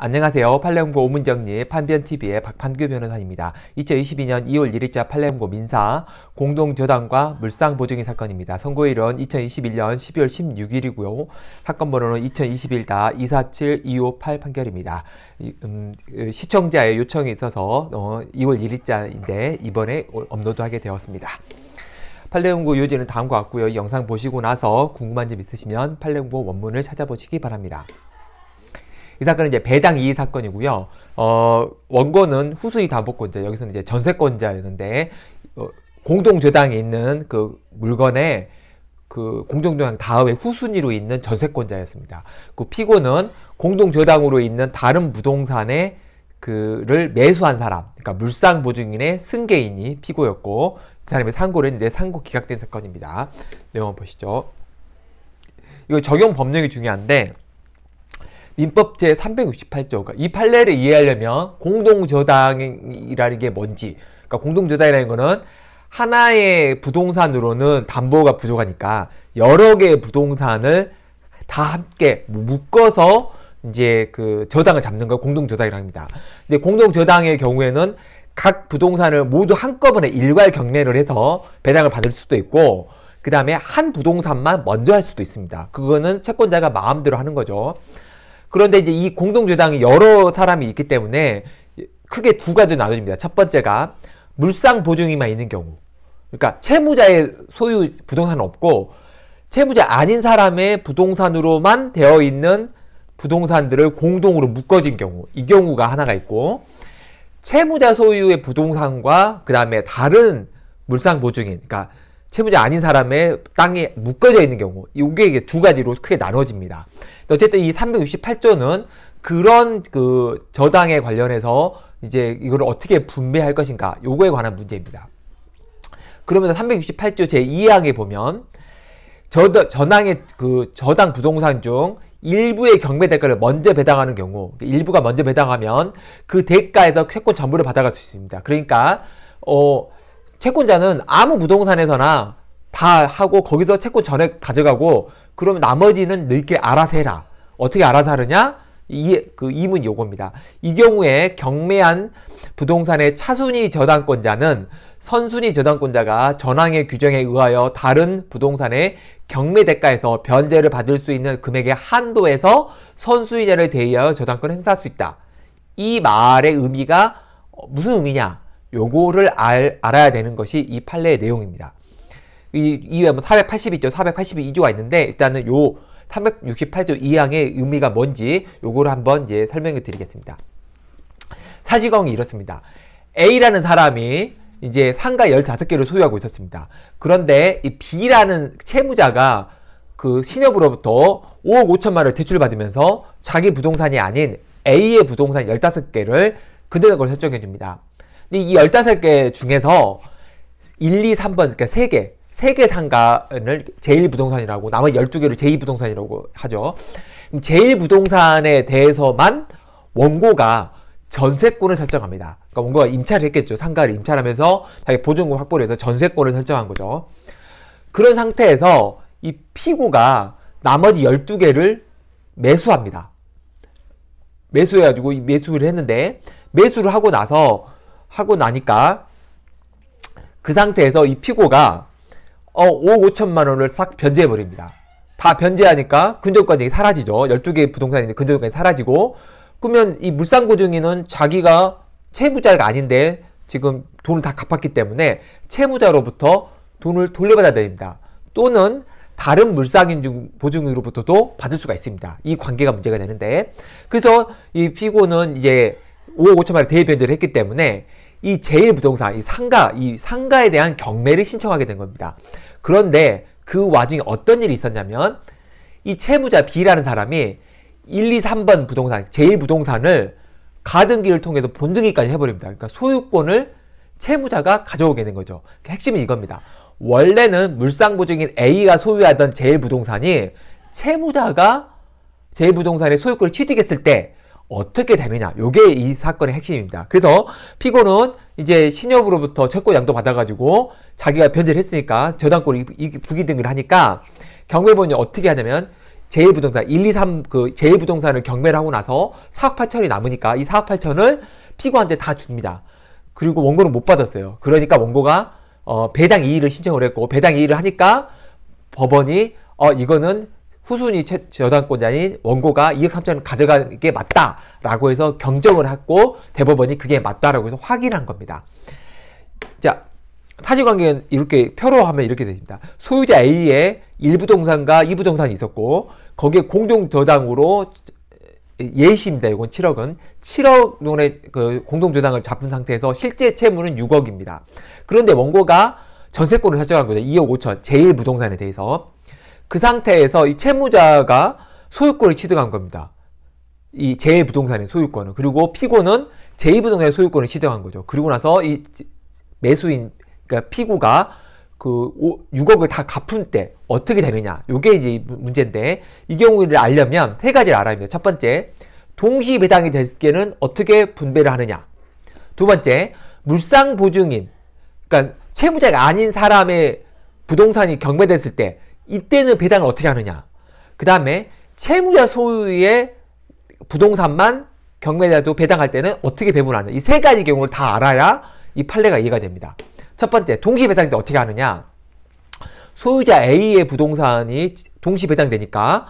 안녕하세요. 팔레온고 오문정리 판변TV의 박판규 변호사입니다. 2022년 2월 1일자 팔레온고 민사 공동저당과 물상보증인 사건입니다. 선고일은 2021년 12월 16일이고요. 사건 번호는 2021-247-258 판결입니다. 음, 그 시청자의 요청이 있어서 2월 어, 1일자인데 이번에 업로드하게 되었습니다. 팔레옹고 요지는 다음과 같고요. 영상 보시고 나서 궁금한 점 있으시면 팔레옹고 원문을 찾아보시기 바랍니다. 이 사건은 이제 배당 이의 사건이고요. 어, 원고는 후순위 담보권자, 여기서는 이제 전세권자였는데, 어, 공동저당에 있는 그 물건에 그 공동저당 다음에 후순위로 있는 전세권자였습니다. 그 피고는 공동저당으로 있는 다른 부동산에 그를 매수한 사람, 그러니까 물상 보증인의 승계인이 피고였고 그 사람이 상고를 했는데 상고 기각된 사건입니다. 내용 보시죠. 이거 적용 법령이 중요한데 민법 제368조가 그러니까 이 판례를 이해하려면 공동저당이라는 게 뭔지 그러니까 공동저당이라는 거는 하나의 부동산으로는 담보가 부족하니까 여러 개의 부동산을 다 함께 뭐 묶어서 이제 그 저당을 잡는 걸 공동저당이라고 합니다. 근데 공동저당의 경우에는 각 부동산을 모두 한꺼번에 일괄 경매를 해서 배당을 받을 수도 있고 그 다음에 한 부동산만 먼저 할 수도 있습니다. 그거는 채권자가 마음대로 하는 거죠. 그런데 이제 이 공동주당이 여러 사람이 있기 때문에 크게 두 가지로 나눠집니다. 첫 번째가 물상 보증이만 있는 경우. 그러니까 채무자의 소유 부동산은 없고 채무자 아닌 사람의 부동산으로만 되어 있는 부동산들을 공동으로 묶어진 경우. 이 경우가 하나가 있고 채무자 소유의 부동산과 그 다음에 다른 물상 보증인, 그러니까 채무자 아닌 사람의 땅에 묶어져 있는 경우 이게 이게 두 가지로 크게 나눠집니다. 어쨌든 이 368조는 그런 그 저당에 관련해서 이제 이걸 어떻게 분배할 것인가 요거에 관한 문제입니다. 그러면서 368조 제2항에 보면 저, 전항의 그 저당 부동산 중 일부의 경매 대가를 먼저 배당하는 경우 그러니까 일부가 먼저 배당하면 그 대가에서 채권 전부를 받아갈 수 있습니다. 그러니까 어 채권자는 아무 부동산에서나 다 하고 거기서 채권 전액 가져가고 그러면 나머지는 너희끼 알아서 해라. 어떻게 알아서 하느냐? 이, 그 이문 요겁니다. 이 경우에 경매한 부동산의 차순위 저당권자는 선순위 저당권자가 전항의 규정에 의하여 다른 부동산의 경매 대가에서 변제를 받을 수 있는 금액의 한도에서 선순위자를 대의하여 저당권 을 행사할 수 있다. 이 말의 의미가 무슨 의미냐? 요거를 알, 알아야 되는 것이 이 판례의 내용입니다. 이, 이외에 뭐 482조, 482조가 있는데 일단은 요 368조 2항의 의미가 뭔지 요거를 한번 이제 설명해 드리겠습니다. 사시경이 이렇습니다. A라는 사람이 이제 상가 15개를 소유하고 있었습니다. 그런데 이 B라는 채무자가 그 신협으로부터 5억 5천만 을 대출받으면서 자기 부동산이 아닌 A의 부동산 15개를 그대로 설정해 줍니다. 근데 이 15개 중에서 1, 2, 3번, 그러니까 3개, 3개 상가를 제1부동산이라고, 나머지 12개를 제2부동산이라고 하죠. 제1부동산에 대해서만 원고가 전세권을 설정합니다. 그러니까 원고가 임차를 했겠죠. 상가를 임차하면서 자기 보증금 확보를 해서 전세권을 설정한 거죠. 그런 상태에서 이 피고가 나머지 12개를 매수합니다. 매수해가지고 매수를 했는데 매수를 하고 나서 하고 나니까 그 상태에서 이 피고가 어, 5, 5천만 원을 싹 변제해버립니다. 다 변제하니까 근저당이 사라지죠. 12개의 부동산인데 근저당이 사라지고 그러면 이 물상고증인은 자기가 채무자가 아닌데 지금 돈을 다 갚았기 때문에 채무자로부터 돈을 돌려받아야 됩니다. 또는 다른 물상인 보증으로부터도 받을 수가 있습니다. 이 관계가 문제가 되는데 그래서 이 피고는 이제 5억 5천만 원 대변제를 했기 때문에 이 제일 부동산, 이 상가, 이 상가에 대한 경매를 신청하게 된 겁니다. 그런데 그 와중에 어떤 일이 있었냐면 이 채무자 B라는 사람이 1, 2, 3번 부동산, 제일 부동산을 가등기를 통해서 본등기까지 해버립니다. 그러니까 소유권을 채무자가 가져오게 된 거죠. 그러니까 핵심은 이겁니다. 원래는 물상보증인 A가 소유하던 제일 부동산이 채무자가 제일 부동산의 소유권을 취득했을 때 어떻게 되느냐. 요게 이 사건의 핵심입니다. 그래서 피고는 이제 신협으로부터 채권 양도 받아가지고 자기가 변제를 했으니까 저당권 이 부기등을 하니까 경매법이 어떻게 하냐면 제1부동산 1, 2, 3 그 제1부동산을 경매를 하고 나서 4억 8천이 남으니까 이 4억 8천을 피고한테 다 줍니다. 그리고 원고는 못 받았어요. 그러니까 원고가 어, 배당 이의를 신청을 했고 배당 이의를 하니까 법원이 어 이거는 후순위 저당권자인 원고가 2억 3천을 가져간 게 맞다라고 해서 경정을 했고 대법원이 그게 맞다라고 해서 확인한 겁니다. 자, 사실관계는 이렇게 표로 하면 이렇게 됩니다. 소유자 A의 일부동산과 2부동산이 있었고 거기에 공동저당으로 예시입니다. 이건 7억은 7억 돈의 그 공동저당을 잡은 상태에서 실제 채무는 6억입니다. 그런데 원고가 전세권을 설정한 거죠. 2억 5천 제1부동산에 대해서 그 상태에서 이 채무자가 소유권을 취득한 겁니다. 이제 부동산의 소유권을. 그리고 피고는 제2 부동산의 소유권을 취득한 거죠. 그리고 나서 이 매수인, 그러니까 피고가 그 6억을 다 갚은 때 어떻게 되느냐. 요게 이제 문제인데 이 경우를 알려면 세 가지를 알아야 합니다. 첫 번째, 동시 배당이 될 때는 어떻게 분배를 하느냐. 두 번째, 물상 보증인, 그러니까 채무자가 아닌 사람의 부동산이 경매됐을 때 이때는 배당을 어떻게 하느냐. 그 다음에 채무자 소유의 부동산만 경매자도 배당할 때는 어떻게 배분하냐. 이 세 가지 경우를 다 알아야 이 판례가 이해가 됩니다. 첫 번째, 동시 배당때 어떻게 하느냐. 소유자 A의 부동산이 동시 배당되니까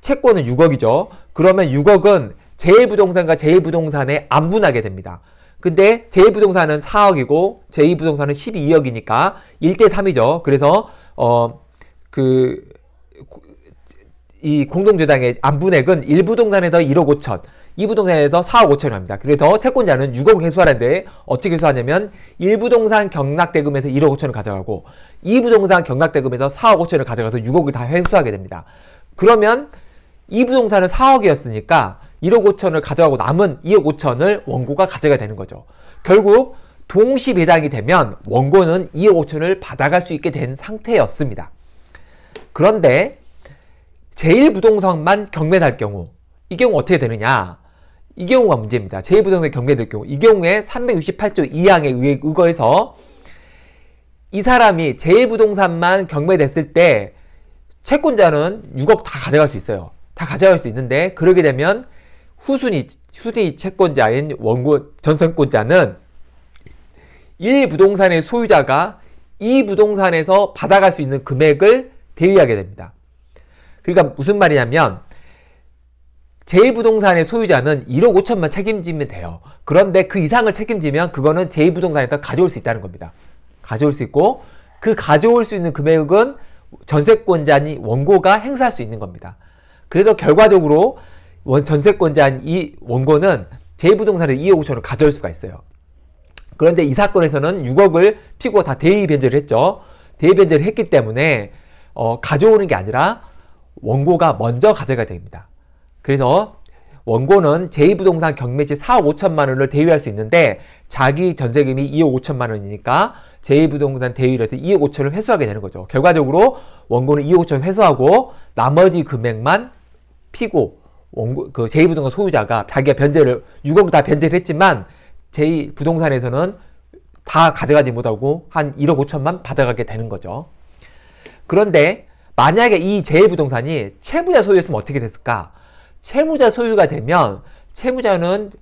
채권은 6억이죠. 그러면 6억은 제1부동산과 제2부동산에 안분하게 됩니다. 근데 제1부동산은 4억이고 제2부동산은 12억이니까 1대3이죠. 그래서 어 그이 공동주당의 안분액은 1부동산에서 1억 5천, 2부동산에서 4억 5천입니다 그래서 채권자는 6억을 회수하는데 어떻게 회수하냐면 1부동산 경락대금에서 1억 5천을 가져가고 2부동산 경락대금에서 4억 5천을 가져가서 6억을 다 회수하게 됩니다. 그러면 2부동산은 4억이었으니까 1억 5천을 가져가고 남은 2억 5천을 원고가 가져가야 되는 거죠. 결국 동시 배당이 되면 원고는 2억 5천을 받아갈 수 있게 된 상태였습니다. 그런데 제1부동산만 경매될 경우 이 경우 어떻게 되느냐 이 경우가 문제입니다. 제1부동산 경매될 경우 이 경우에 368조 2항에 의거해서 이 사람이 제1부동산만 경매됐을 때 채권자는 6억 다 가져갈 수 있어요. 다 가져갈 수 있는데 그러게 되면 후순위 후순위 채권자인 원고 전세권자는 1부동산의 소유자가 2부동산에서 받아갈 수 있는 금액을 대위하게 됩니다. 그러니까 무슨 말이냐면 제2부동산의 소유자는 1억 5천만 책임지면 돼요. 그런데 그 이상을 책임지면 그거는 제2부동산에다 가져올 수 있다는 겁니다. 가져올 수 있고 그 가져올 수 있는 금액은 전세권자니 원고가 행사할 수 있는 겁니다. 그래서 결과적으로 전세권자인 이 원고는 제2부동산을 2억 5천을 가져올 수가 있어요. 그런데 이 사건에서는 6억을 피고다 대의 변제를 했죠. 대의 변제를 했기 때문에 어, 가져오는 게 아니라 원고가 먼저 가져가야 됩니다. 그래서 원고는 제2부동산 경매지 4억 5천만 원을 대위할 수 있는데 자기 전세금이 2억 5천만 원이니까 제2부동산 대위를 해서 2억 5천을 회수하게 되는 거죠. 결과적으로 원고는 2억 5천 을 회수하고 나머지 금액만 피고 원고, 그 제2부동산 소유자가 자기가 변제를 6억 다 변제를 했지만 제2부동산에서는 다 가져가지 못하고 한 1억 5천만 받아가게 되는 거죠. 그런데 만약에 이 제일부동산이 채무자 소유였으면 어떻게 됐을까? 채무자 소유가 되면 채무자는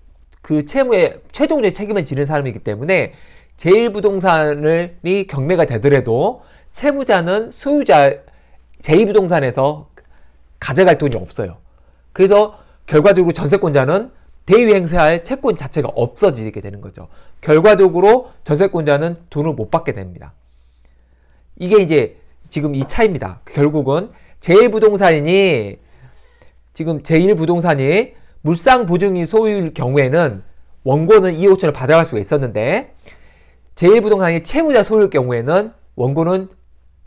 그 채무의 최종적인 책임을 지는 사람이기 때문에 제1부동산이 경매가 되더라도 채무자는 소유자 제2부동산에서 가져갈 돈이 없어요. 그래서 결과적으로 전세권자는 대위 행사할 채권 자체가 없어지게 되는 거죠. 결과적으로 전세권자는 돈을 못 받게 됩니다. 이게 이제 지금 이 차입니다. 결국은 제1부동산이 지금 제1부동산이 물상 보증이 소유일 경우에는 원고는 2억 5천을 받아갈 수가 있었는데 제1부동산이 채무자 소유일 경우에는 원고는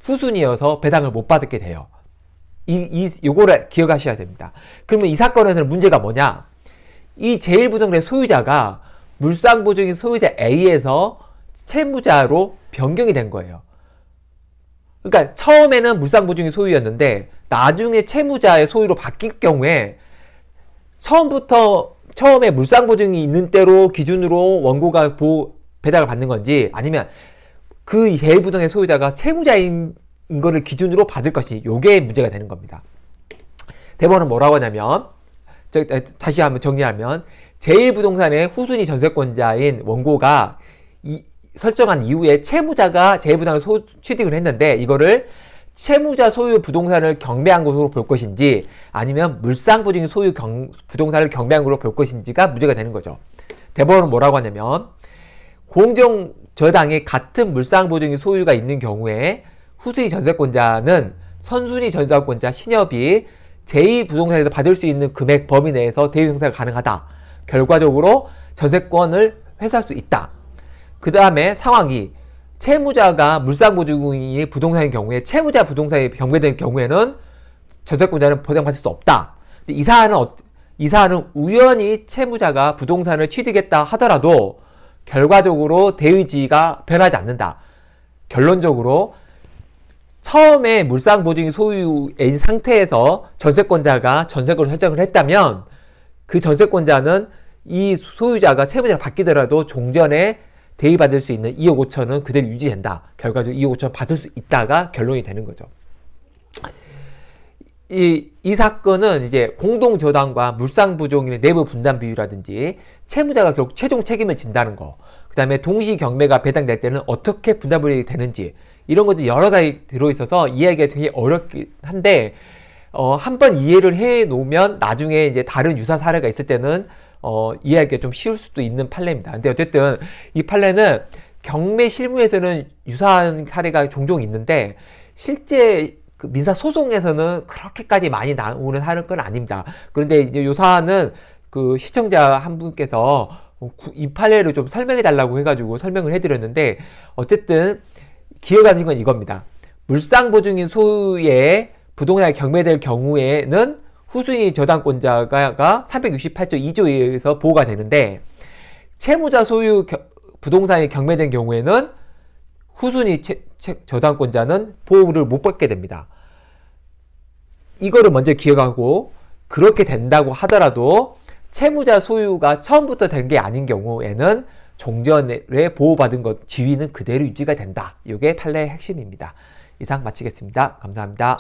후순위여서 배당을 못 받게 돼요. 이, 이, 요거를 기억하셔야 됩니다. 그러면 이 사건에서는 문제가 뭐냐? 이 제1부동산의 소유자가 물상보증인 소유자 A에서 채무자로 변경이 된 거예요. 그러니까 처음에는 물상보증이 소유였는데 나중에 채무자의 소유로 바뀔 경우에 처음부터 처음에 물상보증이 있는 때로 기준으로 원고가 보 배당을 받는 건지 아니면 그 대부정의 소유자가 채무자인 거를 기준으로 받을 것이 요게 문제가 되는 겁니다. 대법원은 뭐라고 하냐면 다시 한번 정리하면 제1부동산의 후순위 전세권자인 원고가 설정한 이후에 채무자가 재부당을 소, 취득을 했는데 이거를 채무자 소유 부동산을 경매한 것으로 볼 것인지 아니면 물상보증 소유 경, 부동산을 경매한 것으로 볼 것인지가 문제가 되는 거죠. 대법원은 뭐라고 하냐면 공정 저당에 같은 물상보증의 소유가 있는 경우에 후순위 전세권자는 선순위 전세권자 신협이 제2부동산에서 받을 수 있는 금액 범위 내에서 대유 행사가 가능하다. 결과적으로 전세권을 회수할 수 있다. 그 다음에 상황이 채무자가 물상보증인이 부동산인 경우에 채무자 부동산이 경매된 경우에는 전세권자는 보장받을 수 없다. 이 사안은 어, 이 사안은 우연히 채무자가 부동산을 취득했다 하더라도 결과적으로 대의지가 변하지 않는다. 결론적으로 처음에 물상보증이 소유인 상태에서 전세권자가 전세권을 설정을 했다면 그 전세권자는 이 소유자가 채무자를 바뀌더라도 종전에 대위받을수 있는 2억 5천은 그대로 유지된다. 결과적으로 2억 5천 받을 수 있다가 결론이 되는 거죠. 이, 이 사건은 이제 공동저당과 물상부종인의 내부 분담 비율이라든지 채무자가 결국 최종 책임을 진다는 거, 그 다음에 동시 경매가 배당될 때는 어떻게 분담이 되는지 이런 것도 여러 가지 들어있어서 이해하기가 되게 어렵긴 한데 어, 한번 이해를 해 놓으면 나중에 이제 다른 유사 사례가 있을 때는 어, 이해하기가 좀 쉬울 수도 있는 판례입니다. 근데 어쨌든 이 판례는 경매 실무에서는 유사한 사례가 종종 있는데 실제 그 민사 소송에서는 그렇게까지 많이 나오는 사건 아닙니다. 그런데 이제 요 사안은 그 시청자 한 분께서 어, 이 판례를 좀 설명해 달라고 해가지고 설명을 해드렸는데 어쨌든 기억하신 건 이겁니다. 물상보증인 소유의 부동산이 경매될 경우에는 후순위 저당권자가 368조 2조에 의해서 보호가 되는데 채무자 소유 겨, 부동산이 경매된 경우에는 후순위 채, 채, 저당권자는 보호를 못 받게 됩니다. 이거를 먼저 기억하고 그렇게 된다고 하더라도 채무자 소유가 처음부터 된 게 아닌 경우에는 종전에 보호받은 것 지위는 그대로 유지가 된다. 이게 판례의 핵심입니다. 이상 마치겠습니다. 감사합니다.